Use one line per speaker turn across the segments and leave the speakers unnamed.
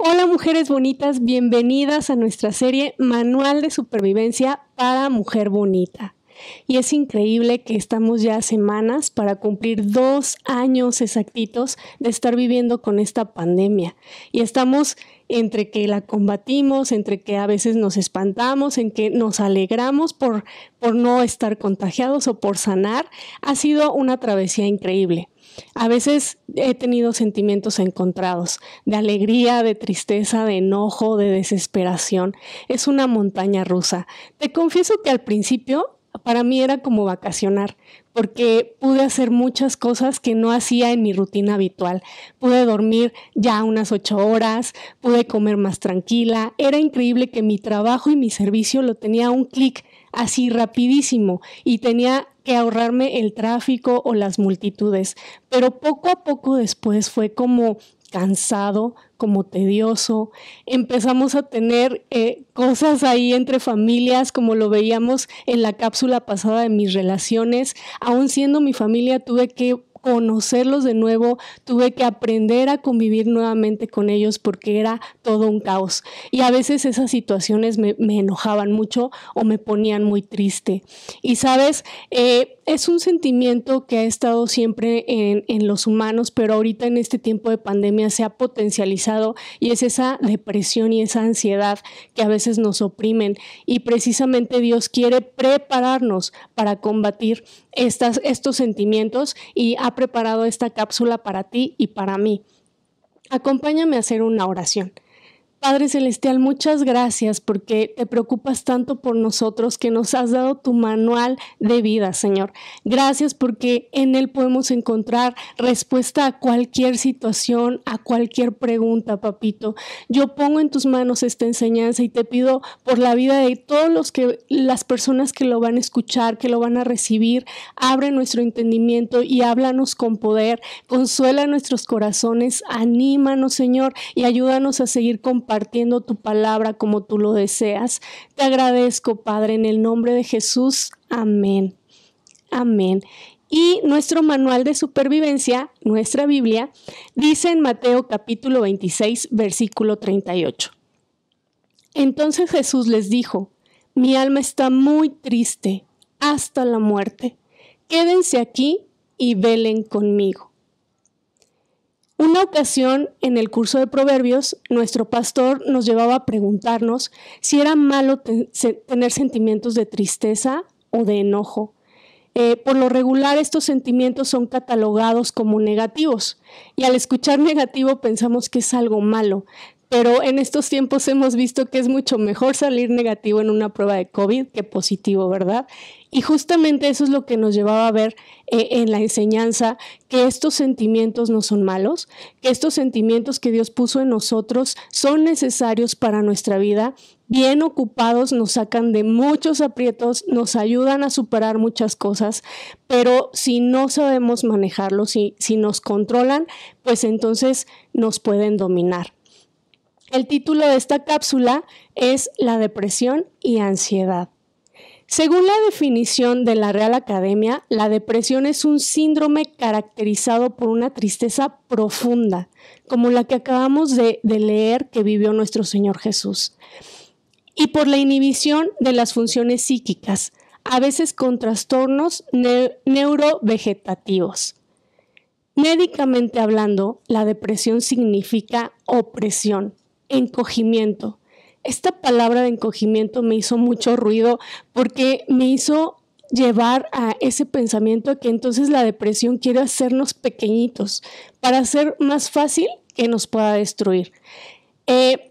Hola mujeres bonitas, bienvenidas a nuestra serie Manual de Supervivencia para Mujer Bonita. Y es increíble que estamos ya semanas para cumplir dos años exactitos de estar viviendo con esta pandemia. Y estamos entre que la combatimos, entre que a veces nos espantamos, en que nos alegramos por, por no estar contagiados o por sanar. Ha sido una travesía increíble. A veces he tenido sentimientos encontrados, de alegría, de tristeza, de enojo, de desesperación. Es una montaña rusa. Te confieso que al principio para mí era como vacacionar, porque pude hacer muchas cosas que no hacía en mi rutina habitual. Pude dormir ya unas ocho horas, pude comer más tranquila. Era increíble que mi trabajo y mi servicio lo tenía a un clic así rapidísimo y tenía que ahorrarme el tráfico o las multitudes. Pero poco a poco después fue como cansado, como tedioso. Empezamos a tener eh, cosas ahí entre familias, como lo veíamos en la cápsula pasada de mis relaciones. Aún siendo mi familia, tuve que conocerlos de nuevo, tuve que aprender a convivir nuevamente con ellos porque era todo un caos. Y a veces esas situaciones me, enojaban mucho o me ponían muy triste. Y sabes, eh, es un sentimiento que ha estado siempre en, los humanos, pero ahorita en este tiempo de pandemia se ha potencializado y es esa depresión y esa ansiedad que a veces nos oprimen. Y precisamente Dios quiere prepararnos para combatir estas, estos sentimientos y a preparado esta cápsula para ti y para mí. Acompáñame a hacer una oración. Padre Celestial, muchas gracias porque te preocupas tanto por nosotros que nos has dado tu manual de vida, Señor. Gracias porque en él podemos encontrar respuesta a cualquier situación, a cualquier pregunta, papito. Yo pongo en tus manos esta enseñanza y te pido por la vida de todos los que las personas que lo van a escuchar, que lo van a recibir, abre nuestro entendimiento y háblanos con poder, consuela nuestros corazones, anímanos, Señor, y ayúdanos a seguir con compartiendo tu palabra como tú lo deseas. Te agradezco, Padre, en el nombre de Jesús. Amén. Amén. Y nuestro manual de supervivencia, nuestra Biblia, dice en Mateo capítulo 26, versículo 38. Entonces Jesús les dijo, mi alma está muy triste hasta la muerte. Quédense aquí y velen conmigo. Una ocasión en el curso de Proverbios, nuestro pastor nos llevaba a preguntarnos si era malo tener sentimientos de tristeza o de enojo. Eh, por lo regular estos sentimientos son catalogados como negativos y al escuchar negativo pensamos que es algo malo pero en estos tiempos hemos visto que es mucho mejor salir negativo en una prueba de COVID que positivo, ¿verdad? Y justamente eso es lo que nos llevaba a ver eh, en la enseñanza, que estos sentimientos no son malos, que estos sentimientos que Dios puso en nosotros son necesarios para nuestra vida, bien ocupados nos sacan de muchos aprietos, nos ayudan a superar muchas cosas, pero si no sabemos manejarlos, y si nos controlan, pues entonces nos pueden dominar. El título de esta cápsula es La depresión y ansiedad. Según la definición de la Real Academia, la depresión es un síndrome caracterizado por una tristeza profunda, como la que acabamos de, leer que vivió nuestro Señor Jesús, y por la inhibición de las funciones psíquicas, a veces con trastornos neurovegetativos. Médicamente hablando, la depresión significa opresión, encogimiento. Esta palabra de encogimiento me hizo mucho ruido porque me hizo llevar a ese pensamiento que entonces la depresión quiere hacernos pequeñitos para hacer más fácil que nos pueda destruir. Eh,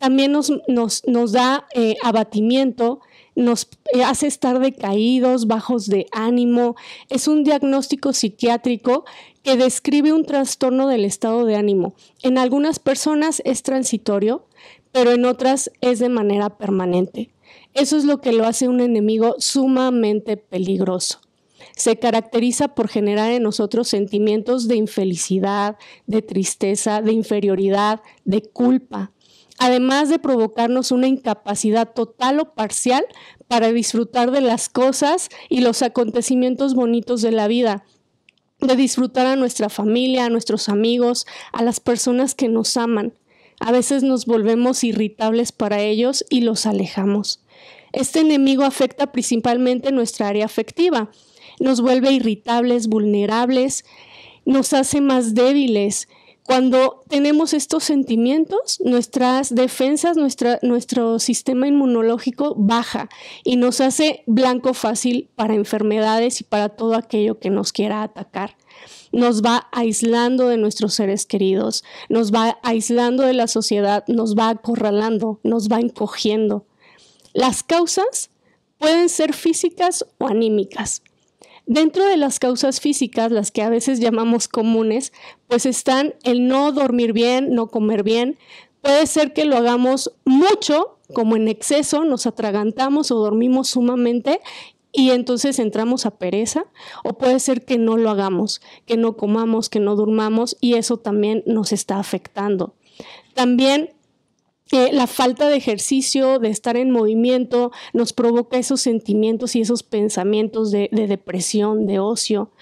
también nos, da eh, abatimiento, nos eh, hace estar decaídos, bajos de ánimo. Es un diagnóstico psiquiátrico que describe un trastorno del estado de ánimo. En algunas personas es transitorio, pero en otras es de manera permanente. Eso es lo que lo hace un enemigo sumamente peligroso. Se caracteriza por generar en nosotros sentimientos de infelicidad, de tristeza, de inferioridad, de culpa, además de provocarnos una incapacidad total o parcial para disfrutar de las cosas y los acontecimientos bonitos de la vida, de disfrutar a nuestra familia, a nuestros amigos, a las personas que nos aman. A veces nos volvemos irritables para ellos y los alejamos. Este enemigo afecta principalmente nuestra área afectiva, nos vuelve irritables, vulnerables, nos hace más débiles, cuando tenemos estos sentimientos, nuestras defensas, nuestro sistema inmunológico baja y nos hace blanco fácil para enfermedades y para todo aquello que nos quiera atacar nos va aislando de nuestros seres queridos, nos va aislando de la sociedad, nos va acorralando, nos va encogiendo. Las causas pueden ser físicas o anímicas. Dentro de las causas físicas, las que a veces llamamos comunes, pues están el no dormir bien, no comer bien. Puede ser que lo hagamos mucho, como en exceso, nos atragantamos o dormimos sumamente y entonces entramos a pereza o puede ser que no lo hagamos, que no comamos, que no durmamos y eso también nos está afectando. También eh, la falta de ejercicio, de estar en movimiento, nos provoca esos sentimientos y esos pensamientos de, depresión, de ocio.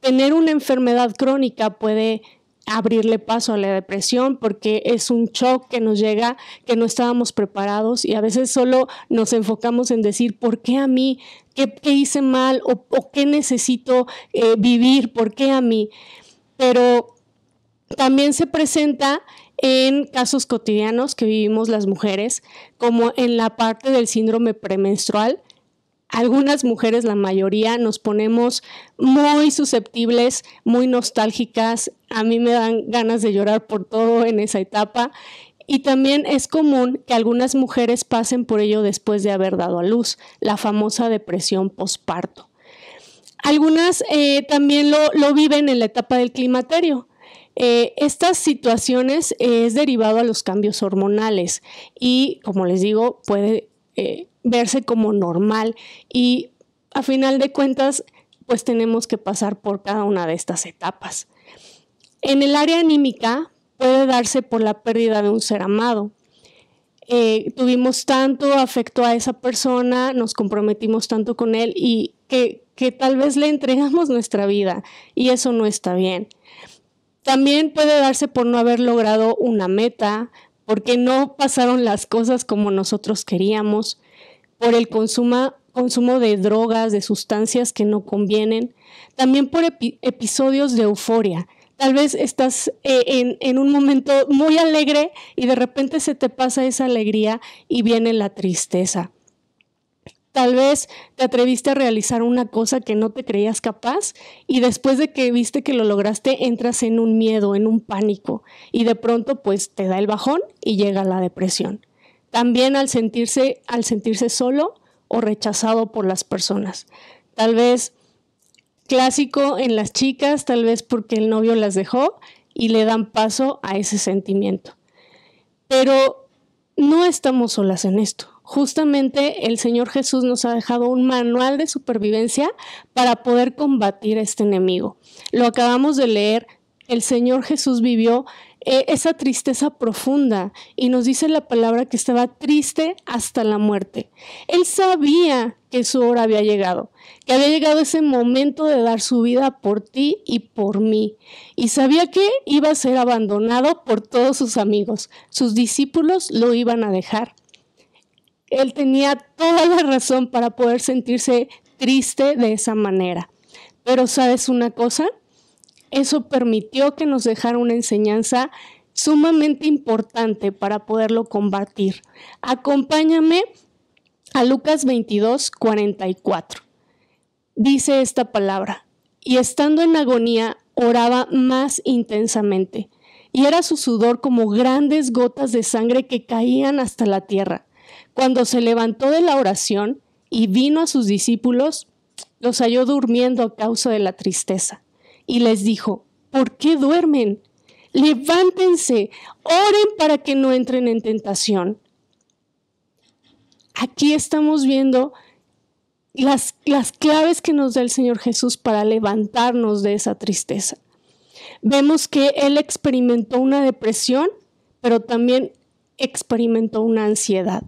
Tener una enfermedad crónica puede abrirle paso a la depresión porque es un shock que nos llega que no estábamos preparados y a veces solo nos enfocamos en decir, ¿por qué a mí? ¿Qué, hice mal? ¿O, qué necesito eh, vivir? ¿Por qué a mí? Pero también se presenta en casos cotidianos que vivimos las mujeres, como en la parte del síndrome premenstrual. Algunas mujeres, la mayoría, nos ponemos muy susceptibles, muy nostálgicas. A mí me dan ganas de llorar por todo en esa etapa. Y también es común que algunas mujeres pasen por ello después de haber dado a luz, la famosa depresión postparto. Algunas eh, también lo, lo, viven en la etapa del climaterio, eh, estas situaciones eh, es derivado a los cambios hormonales y, como les digo, puede eh, verse como normal y a final de cuentas, pues tenemos que pasar por cada una de estas etapas. En el área anímica puede darse por la pérdida de un ser amado. tuvimos tanto afecto a esa persona, nos comprometimos tanto con él y que tal vez le entregamos nuestra vida y eso no está bien. También puede darse por no haber logrado una meta, porque no pasaron las cosas como nosotros queríamos, por el consumo de drogas, de sustancias que no convienen, también por episodios de euforia. Tal vez estás eh, en un momento muy alegre y de repente se te pasa esa alegría y viene la tristeza. Tal vez te atreviste a realizar una cosa que no te creías capaz y después de que viste que lo lograste entras en un miedo, en un pánico y de pronto pues te da el bajón y llega la depresión. También al sentirse, al sentirse solo o rechazado por las personas. Tal vez clásico en las chicas, tal vez porque el novio las dejó y le dan paso a ese sentimiento. Pero no estamos solas en esto justamente el Señor Jesús nos ha dejado un manual de supervivencia para poder combatir a este enemigo. Lo acabamos de leer, el Señor Jesús vivió eh, esa tristeza profunda y nos dice la palabra que estaba triste hasta la muerte. Él sabía que su hora había llegado, que había llegado ese momento de dar su vida por ti y por mí. Y sabía que iba a ser abandonado por todos sus amigos. Sus discípulos lo iban a dejar él tenía toda la razón para poder sentirse triste de esa manera. Pero sabes una cosa, eso permitió que nos dejara una enseñanza sumamente importante para poderlo combatir. Acompáñame a Lucas 22, 44. Dice esta palabra, y estando en agonía, oraba más intensamente, y era su sudor como grandes gotas de sangre que caían hasta la tierra. Cuando se levantó de la oración y vino a sus discípulos, los halló durmiendo a causa de la tristeza. Y les dijo, ¿por qué duermen? Levántense, oren para que no entren en tentación. Aquí estamos viendo las, las claves que nos da el Señor Jesús para levantarnos de esa tristeza. Vemos que Él experimentó una depresión, pero también experimentó una ansiedad.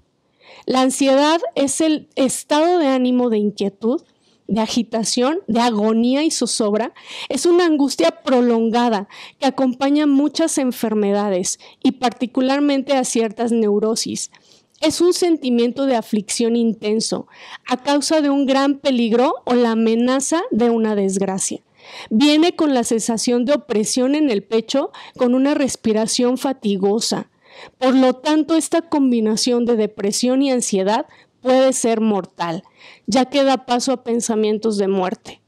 La ansiedad es el estado de ánimo de inquietud, de agitación, de agonía y zozobra. Es una angustia prolongada que acompaña muchas enfermedades y particularmente a ciertas neurosis. Es un sentimiento de aflicción intenso a causa de un gran peligro o la amenaza de una desgracia. Viene con la sensación de opresión en el pecho, con una respiración fatigosa, por lo tanto, esta combinación de depresión y ansiedad puede ser mortal, ya que da paso a pensamientos de muerte.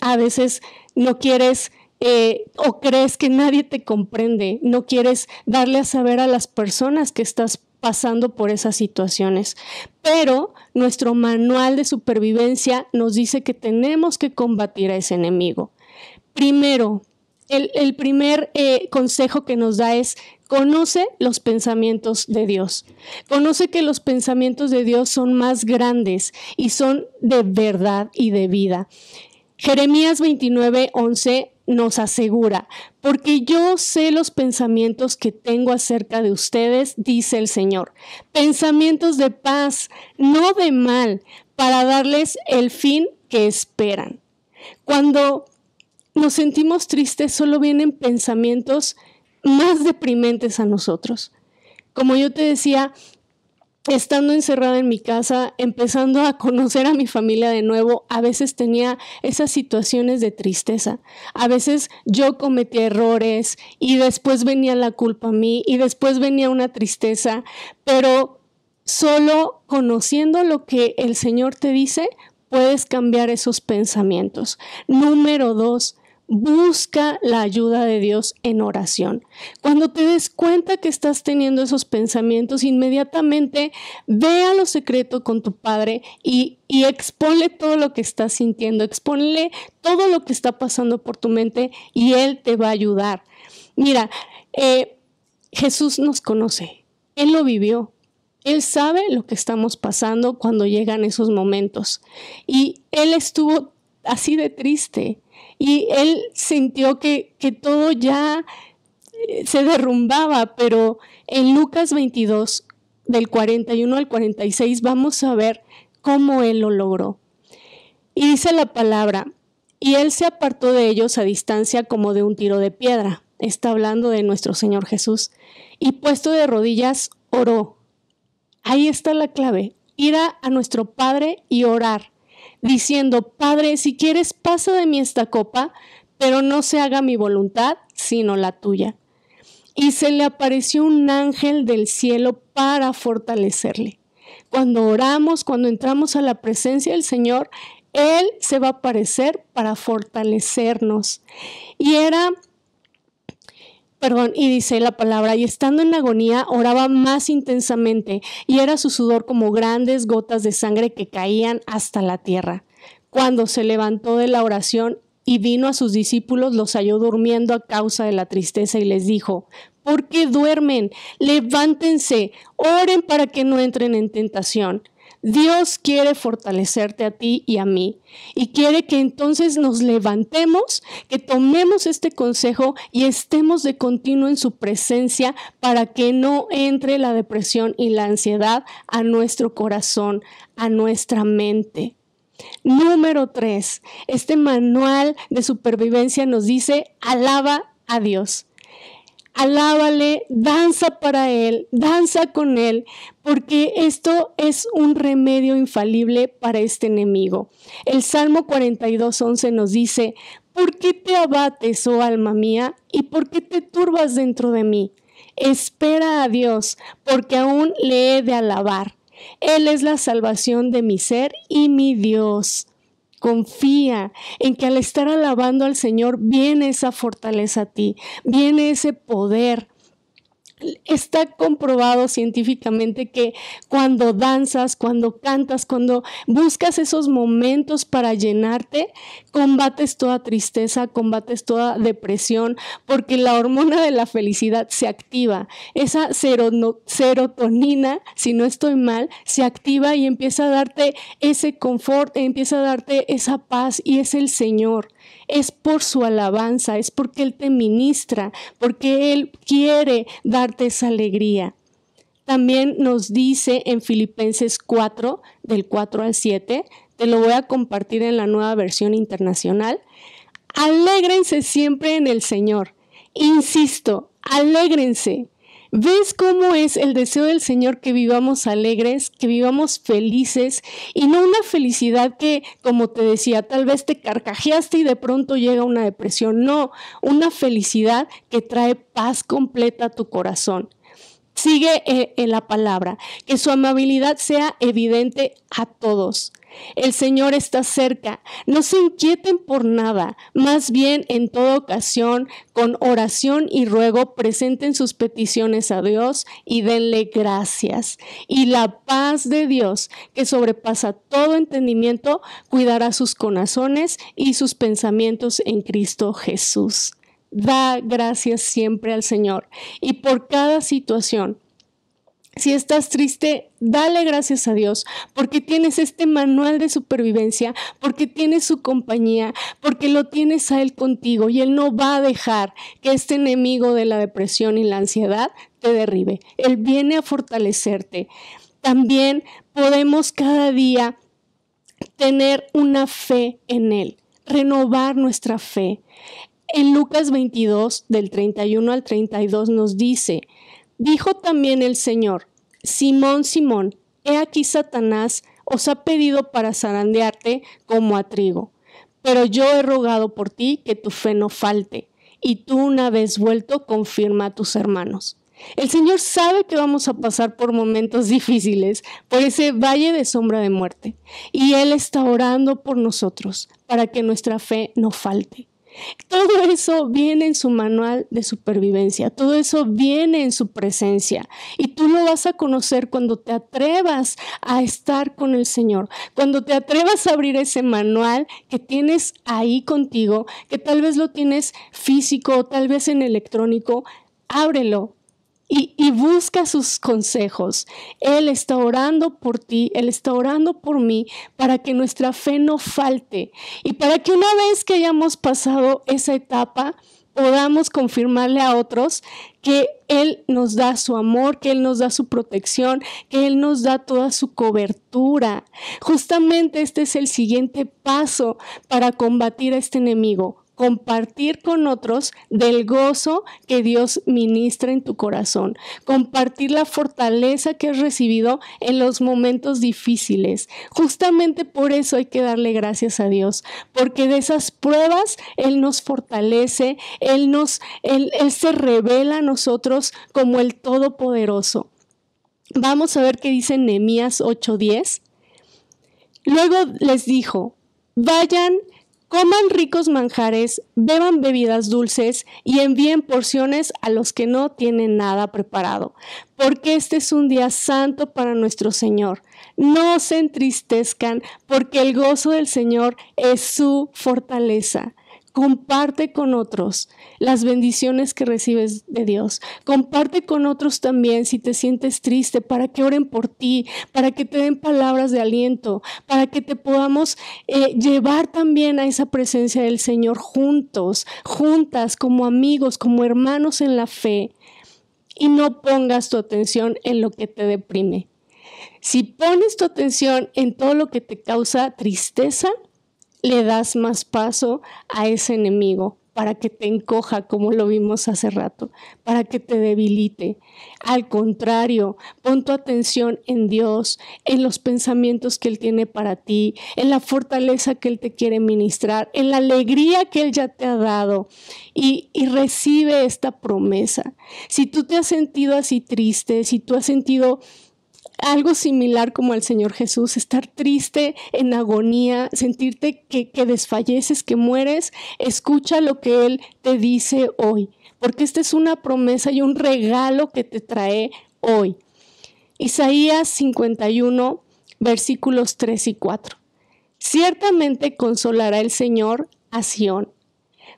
A veces no quieres eh, o crees que nadie te comprende, no quieres darle a saber a las personas que estás pasando por esas situaciones. Pero nuestro manual de supervivencia nos dice que tenemos que combatir a ese enemigo. Primero, el, primer eh, consejo que nos da es Conoce los pensamientos de Dios. Conoce que los pensamientos de Dios son más grandes y son de verdad y de vida. Jeremías 29, 11 nos asegura, porque yo sé los pensamientos que tengo acerca de ustedes, dice el Señor, pensamientos de paz, no de mal, para darles el fin que esperan. Cuando nos sentimos tristes, solo vienen pensamientos más deprimentes a nosotros. Como yo te decía, estando encerrada en mi casa, empezando a conocer a mi familia de nuevo, a veces tenía esas situaciones de tristeza. A veces yo cometía errores y después venía la culpa a mí y después venía una tristeza, pero solo conociendo lo que el Señor te dice, puedes cambiar esos pensamientos. Número dos, Busca la ayuda de Dios en oración. Cuando te des cuenta que estás teniendo esos pensamientos, inmediatamente ve a lo secreto con tu Padre y, y todo lo que estás sintiendo, exponle todo lo que está pasando por tu mente y Él te va a ayudar. Mira, eh, Jesús nos conoce, Él lo vivió, él sabe lo que estamos pasando cuando llegan esos momentos. Y Él estuvo así de triste y él sintió que, que todo ya eh, se derrumbaba, pero en Lucas 22, del 41 al 46, vamos a ver cómo él lo logró. Y dice la palabra, y él se apartó de ellos a distancia como de un tiro de piedra. Está hablando de nuestro Señor Jesús. Y puesto de rodillas, oró. Ahí está la clave, ir a nuestro Padre y orar diciendo, Padre, si quieres, pasa de mí esta copa, pero no se haga mi voluntad, sino la tuya. Y se le apareció un ángel del cielo para fortalecerle. Cuando oramos, cuando entramos a la presencia del Señor, Él se va a aparecer para fortalecernos. Y era Perdón, y dice la palabra, y estando en agonía, oraba más intensamente, y era su sudor como grandes gotas de sangre que caían hasta la tierra. Cuando se levantó de la oración y vino a sus discípulos, los halló durmiendo a causa de la tristeza y les dijo, ¿por qué duermen? Levántense, oren para que no entren en tentación. Dios quiere fortalecerte a ti y a mí y quiere que entonces nos levantemos, que tomemos este consejo y estemos de continuo en su presencia para que no entre la depresión y la ansiedad a nuestro corazón, a nuestra mente. Número 3. Este manual de supervivencia nos dice, alaba a Dios alábale, danza para Él, danza con Él, porque esto es un remedio infalible para este enemigo. El Salmo 42.11 nos dice, ¿por qué te abates, oh alma mía, y por qué te turbas dentro de mí? Espera a Dios, porque aún le he de alabar. Él es la salvación de mi ser y mi Dios. Confía en que al estar alabando al Señor viene esa fortaleza a ti, viene ese poder está comprobado científicamente que cuando danzas, cuando cantas, cuando buscas esos momentos para llenarte, combates toda tristeza, combates toda depresión, porque la hormona de la felicidad se activa. Esa serotonina, si no estoy mal, se activa y empieza a darte ese confort, empieza a darte esa paz y es el Señor es por su alabanza, es porque Él te ministra, porque Él quiere darte esa alegría. También nos dice en Filipenses 4, del 4 al 7, te lo voy a compartir en la nueva versión internacional, alégrense siempre en el Señor. Insisto, alégrense. ¿Ves cómo es el deseo del Señor que vivamos alegres, que vivamos felices y no una felicidad que, como te decía, tal vez te carcajeaste y de pronto llega una depresión? No, una felicidad que trae paz completa a tu corazón. Sigue eh, en la palabra, que su amabilidad sea evidente a todos. El Señor está cerca. No se inquieten por nada. Más bien, en toda ocasión, con oración y ruego, presenten sus peticiones a Dios y denle gracias. Y la paz de Dios, que sobrepasa todo entendimiento, cuidará sus corazones y sus pensamientos en Cristo Jesús. Da gracias siempre al Señor y por cada situación si estás triste, dale gracias a Dios, porque tienes este manual de supervivencia, porque tienes su compañía, porque lo tienes a Él contigo y Él no va a dejar que este enemigo de la depresión y la ansiedad te derribe. Él viene a fortalecerte. También podemos cada día tener una fe en Él, renovar nuestra fe. En Lucas 22, del 31 al 32, nos dice, Dijo también el Señor, Simón, Simón, he aquí Satanás os ha pedido para zarandearte como a trigo, pero yo he rogado por ti que tu fe no falte, y tú una vez vuelto confirma a tus hermanos. El Señor sabe que vamos a pasar por momentos difíciles, por ese valle de sombra de muerte, y Él está orando por nosotros para que nuestra fe no falte. Todo eso viene en su manual de supervivencia, todo eso viene en su presencia y tú lo vas a conocer cuando te atrevas a estar con el Señor, cuando te atrevas a abrir ese manual que tienes ahí contigo, que tal vez lo tienes físico o tal vez en electrónico, ábrelo y, busca sus consejos. Él está orando por ti, Él está orando por mí para que nuestra fe no falte y para que una vez que hayamos pasado esa etapa podamos confirmarle a otros que Él nos da su amor, que Él nos da su protección, que Él nos da toda su cobertura. Justamente este es el siguiente paso para combatir a este enemigo, compartir con otros del gozo que Dios ministra en tu corazón, compartir la fortaleza que has recibido en los momentos difíciles. Justamente por eso hay que darle gracias a Dios, porque de esas pruebas Él nos fortalece, Él, nos, Él, se revela a nosotros como el Todopoderoso. Vamos a ver qué dice Nehemías 8:10. Luego les dijo, vayan coman ricos manjares, beban bebidas dulces y envíen porciones a los que no tienen nada preparado, porque este es un día santo para nuestro Señor. No se entristezcan, porque el gozo del Señor es su fortaleza. Comparte con otros las bendiciones que recibes de Dios. Comparte con otros también si te sientes triste, para que oren por ti, para que te den palabras de aliento, para que te podamos eh, llevar también a esa presencia del Señor juntos, juntas, como amigos, como hermanos en la fe. Y no pongas tu atención en lo que te deprime. Si pones tu atención en todo lo que te causa tristeza, le das más paso a ese enemigo para que te encoja, como lo vimos hace rato, para que te debilite. Al contrario, pon tu atención en Dios, en los pensamientos que Él tiene para ti, en la fortaleza que Él te quiere ministrar, en la alegría que Él ya te ha dado y, y recibe esta promesa. Si tú te has sentido así triste, si tú has sentido algo similar como al Señor Jesús, estar triste, en agonía, sentirte que, desfalleces, que mueres, escucha lo que Él te dice hoy, porque esta es una promesa y un regalo que te trae hoy. Isaías 51, versículos 3 y 4. Ciertamente consolará el Señor a Sión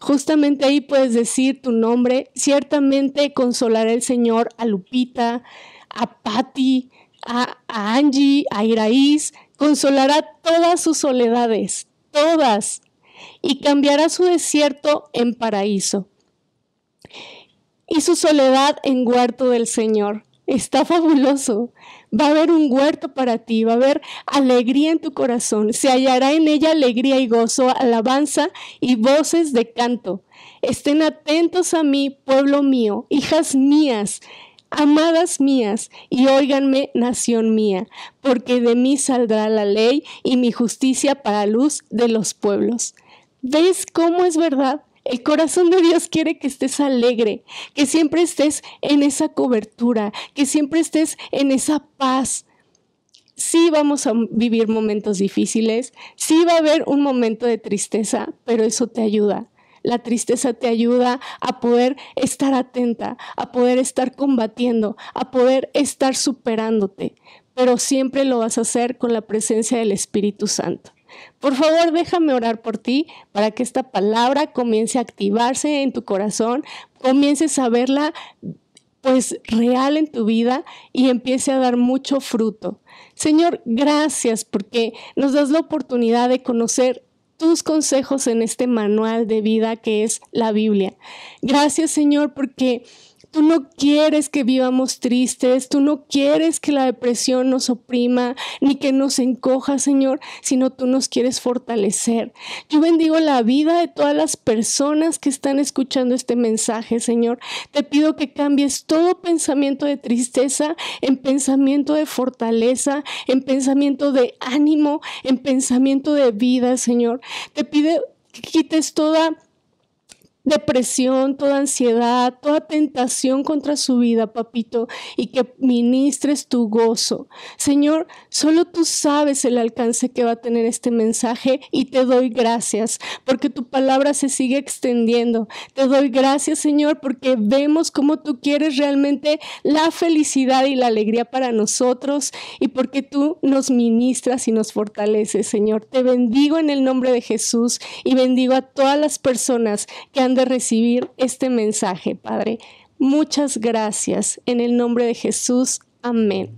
justamente ahí puedes decir tu nombre. Ciertamente consolará el Señor a Lupita, a Patti, a, Angie, a Iraís, consolará todas sus soledades, todas, y cambiará su desierto en paraíso. Y su soledad en huerto del Señor. Está fabuloso. Va a haber un huerto para ti, va a haber alegría en tu corazón. Se hallará en ella alegría y gozo, alabanza y voces de canto. Estén atentos a mí, pueblo mío, hijas mías, Amadas mías, y óiganme, nación mía, porque de mí saldrá la ley y mi justicia para luz de los pueblos. ¿Ves cómo es verdad? El corazón de Dios quiere que estés alegre, que siempre estés en esa cobertura, que siempre estés en esa paz. Sí vamos a vivir momentos difíciles, sí va a haber un momento de tristeza, pero eso te ayuda. La tristeza te ayuda a poder estar atenta, a poder estar combatiendo, a poder estar superándote, pero siempre lo vas a hacer con la presencia del Espíritu Santo. Por favor, déjame orar por ti para que esta palabra comience a activarse en tu corazón, comiences a verla pues real en tu vida y empiece a dar mucho fruto. Señor, gracias porque nos das la oportunidad de conocer tus consejos en este manual de vida que es la Biblia. Gracias Señor porque Tú no quieres que vivamos tristes, tú no quieres que la depresión nos oprima ni que nos encoja, Señor, sino tú nos quieres fortalecer. Yo bendigo la vida de todas las personas que están escuchando este mensaje, Señor. Te pido que cambies todo pensamiento de tristeza en pensamiento de fortaleza, en pensamiento de ánimo, en pensamiento de vida, Señor. Te pido que quites toda depresión, toda ansiedad, toda tentación contra su vida, papito, y que ministres tu gozo. Señor, solo tú sabes el alcance que va a tener este mensaje y te doy gracias porque tu palabra se sigue extendiendo. Te doy gracias, Señor, porque vemos cómo tú quieres realmente la felicidad y la alegría para nosotros y porque tú nos ministras y nos fortaleces, Señor. Te bendigo en el nombre de Jesús y bendigo a todas las personas que han de recibir este mensaje, Padre. Muchas gracias. En el nombre de Jesús. Amén.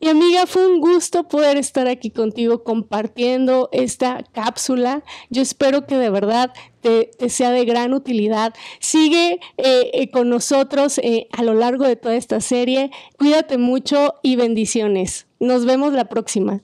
Y amiga, fue un gusto poder estar aquí contigo compartiendo esta cápsula. Yo espero que de verdad te, sea de gran utilidad. Sigue eh, eh, con nosotros eh, a lo largo de toda esta serie. Cuídate mucho y bendiciones. Nos vemos la próxima.